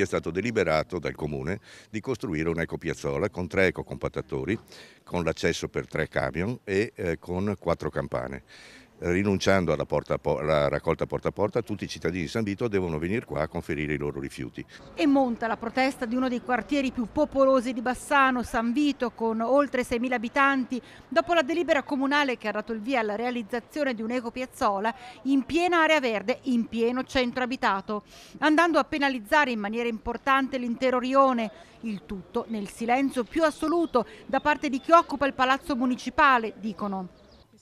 è stato deliberato dal Comune di costruire un'ecopiazzola con tre ecocompattatori, con l'accesso per tre camion e eh, con quattro campane rinunciando alla, porta, alla, raccolta porta a porta, tutti i cittadini di San Vito devono venire qua a conferire i loro rifiuti. E monta la protesta di uno dei quartieri più popolosi di Bassano, San Vito, con oltre 6.000 abitanti, dopo la delibera comunale che ha dato il via alla realizzazione di un'eco piazzola, in piena area verde, in pieno centro abitato, andando a penalizzare in maniera importante l'intero rione, il tutto nel silenzio più assoluto da parte di chi occupa il palazzo municipale, dicono.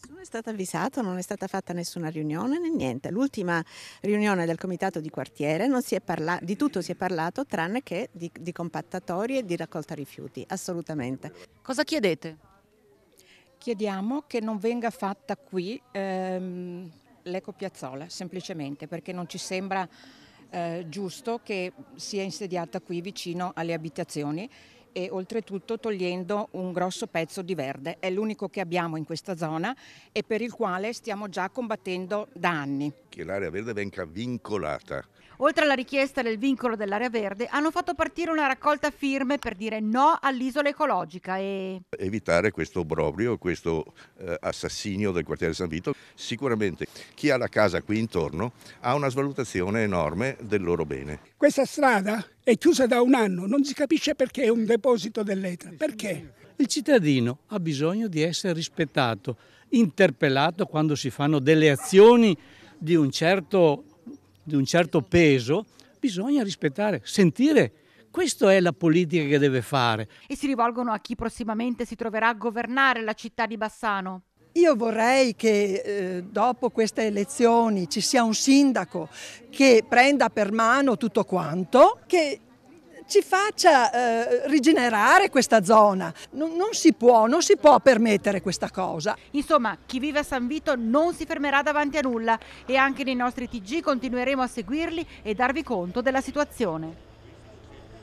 Nessuno è stato avvisato, non è stata fatta nessuna riunione né niente. L'ultima riunione del comitato di quartiere parla- di tutto si è parlato tranne che di, di compattatori e di raccolta rifiuti, assolutamente. Cosa chiedete? Chiediamo che non venga fatta qui ehm, l'ecopiazzola, semplicemente perché non ci sembra eh, giusto che sia insediata qui vicino alle abitazioni e oltretutto togliendo un grosso pezzo di verde. È l'unico che abbiamo in questa zona e per il quale stiamo già combattendo da anni. Che l'area verde venga vincolata. Oltre alla richiesta del vincolo dell'area verde, hanno fatto partire una raccolta firme per dire no all'isola ecologica e... Evitare questo obbrobrio, questo eh, assassinio del quartiere San Vito. Sicuramente chi ha la casa qui intorno ha una svalutazione enorme del loro bene. Questa strada è chiusa da un anno, non si capisce perché è un deposito dell'Etra. Perché? Il cittadino ha bisogno di essere rispettato, interpellato quando si fanno delle azioni di un certo, di un certo peso, bisogna rispettare, sentire questa è la politica che deve fare. E si rivolgono a chi prossimamente si troverà a governare la città di Bassano. Io vorrei che eh, dopo queste elezioni ci sia un sindaco che prenda per mano tutto quanto, che ci faccia eh, rigenerare questa zona. Non, non, si può, non si può permettere questa cosa. Insomma, chi vive a San Vito non si fermerà davanti a nulla e anche nei nostri TG continueremo a seguirli e darvi conto della situazione.